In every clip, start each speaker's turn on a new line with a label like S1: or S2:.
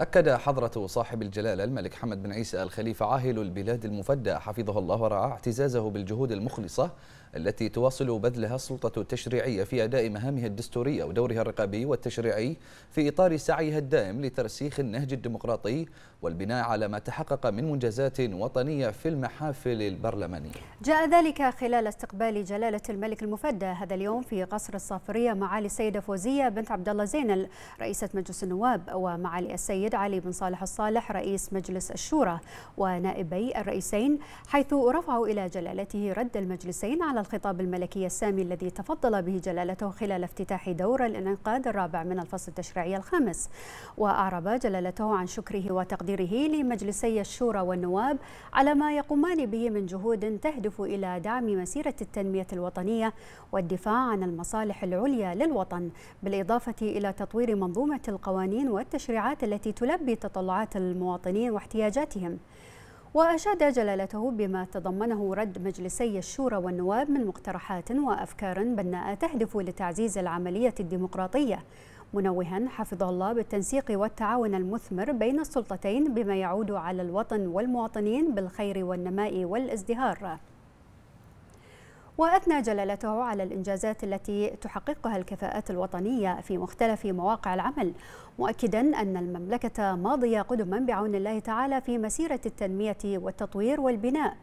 S1: أكد حضرة صاحب الجلالة الملك حمد بن عيسى الخليفة عاهل البلاد المفدى حفظه الله ورعاه اعتزازه بالجهود المخلصة التي تواصل بذلها السلطة التشريعية في أداء مهامها الدستورية ودورها الرقابي والتشريعي في إطار سعيها الدائم لترسيخ النهج الديمقراطي والبناء على ما تحقق من منجزات وطنية في المحافل البرلمانية جاء ذلك خلال استقبال جلالة الملك المفدى هذا اليوم في قصر الصافرية معالي السيدة فوزية بنت عبد الله زينل رئيسة مجلس النواب ومعالي السيد السيد علي بن صالح الصالح رئيس مجلس الشورى ونائبي الرئيسين حيث رفعوا إلى جلالته رد المجلسين على الخطاب الملكي السامي الذي تفضل به جلالته خلال افتتاح دور الانعقاد الرابع من الفصل التشريعي الخامس وأعرب جلالته عن شكره وتقديره لمجلسي الشورى والنواب على ما يقومان به من جهود تهدف إلى دعم مسيرة التنمية الوطنية والدفاع عن المصالح العليا للوطن بالإضافة إلى تطوير منظومة القوانين والتشريعات التي تلبي تطلعات المواطنين واحتياجاتهم وأشاد جلالته بما تضمنه رد مجلسي الشورى والنواب من مقترحات وأفكار بناءة تهدف لتعزيز العملية الديمقراطية منوها حفظ الله بالتنسيق والتعاون المثمر بين السلطتين بما يعود على الوطن والمواطنين بالخير والنماء والازدهار وأثنى جلالته على الإنجازات التي تحققها الكفاءات الوطنية في مختلف مواقع العمل مؤكدا أن المملكة ماضية قدما بعون الله تعالى في مسيرة التنمية والتطوير والبناء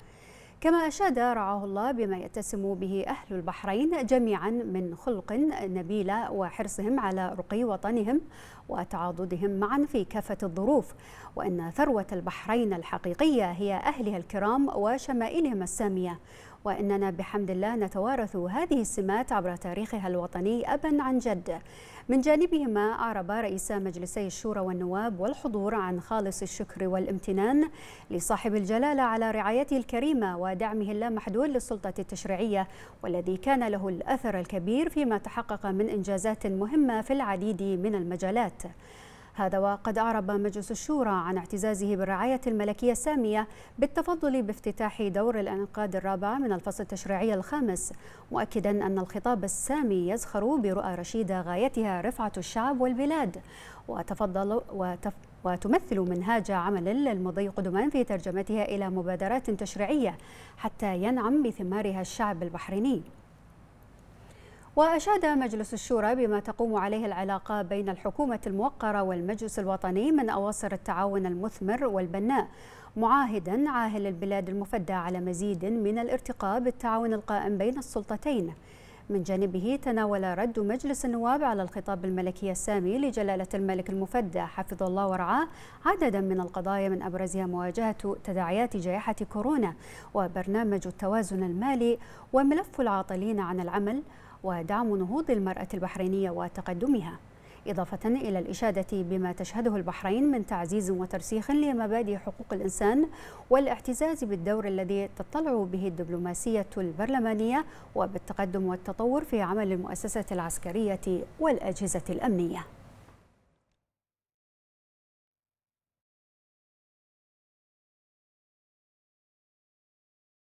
S1: كما أشاد رعاه الله بما يتسم به أهل البحرين جميعا من خلق نبيلة وحرصهم على رقي وطنهم وتعاضدهم معا في كافة الظروف وأن ثروة البحرين الحقيقية هي أهلها الكرام وشمائلهم السامية وإننا بحمد الله نتوارث هذه السمات عبر تاريخها الوطني أبا عن جد من جانبهما أعرب رئيسا مجلسي الشورى والنواب والحضور عن خالص الشكر والامتنان لصاحب الجلالة على رعايته الكريمة ودعمه اللامحدود للسلطة التشريعية والذي كان له الأثر الكبير فيما تحقق من إنجازات مهمة في العديد من المجالات هذا وقد أعرب مجلس الشورى عن اعتزازه بالرعاية الملكية السامية بالتفضل بافتتاح دور الإنقاذ الرابع من الفصل التشريعي الخامس مؤكدا أن الخطاب السامي يزخر برؤى رشيدة غايتها رفعة الشعب والبلاد وتفضل وتف وتمثل منهاج عمل للمضي قدما في ترجمتها إلى مبادرات تشريعية حتى ينعم بثمارها الشعب البحريني وأشاد مجلس الشورى بما تقوم عليه العلاقة بين الحكومة الموقرة والمجلس الوطني من أواصر التعاون المثمر والبناء معاهدا عاهل البلاد المفدى على مزيد من الارتقاء بالتعاون القائم بين السلطتين من جانبه تناول رد مجلس النواب على الخطاب الملكي السامي لجلالة الملك المفدى حفظ الله ورعاه عددا من القضايا من أبرزها مواجهة تداعيات جائحة كورونا وبرنامج التوازن المالي وملف العاطلين عن العمل ودعم نهوض المرأة البحرينية وتقدمها إضافة إلى الإشادة بما تشهده البحرين من تعزيز وترسيخ لمبادئ حقوق الإنسان والاعتزاز بالدور الذي تطلع به الدبلوماسية البرلمانية وبالتقدم والتطور في عمل المؤسسة العسكرية والأجهزة الأمنية